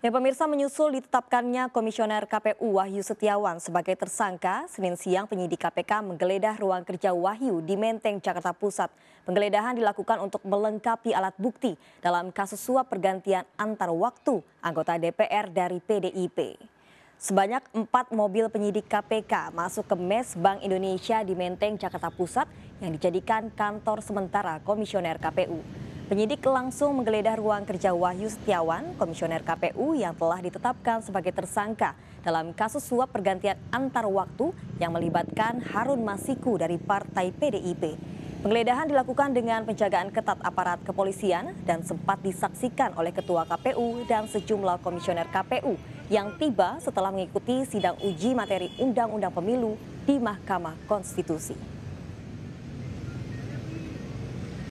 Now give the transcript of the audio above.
Ya pemirsa menyusul ditetapkannya Komisioner KPU Wahyu Setiawan sebagai tersangka, Senin siang penyidik KPK menggeledah ruang kerja Wahyu di Menteng, Jakarta Pusat. Penggeledahan dilakukan untuk melengkapi alat bukti dalam kasus suap pergantian antar waktu anggota DPR dari PDIP. Sebanyak empat mobil penyidik KPK masuk ke mes Bank Indonesia di Menteng, Jakarta Pusat yang dijadikan kantor sementara Komisioner KPU. Penyidik langsung menggeledah ruang kerja Wahyu Setiawan, komisioner KPU yang telah ditetapkan sebagai tersangka dalam kasus suap pergantian antar waktu yang melibatkan Harun Masiku dari Partai PDIP. Penggeledahan dilakukan dengan penjagaan ketat aparat kepolisian dan sempat disaksikan oleh Ketua KPU dan sejumlah komisioner KPU yang tiba setelah mengikuti sidang uji materi Undang-Undang Pemilu di Mahkamah Konstitusi.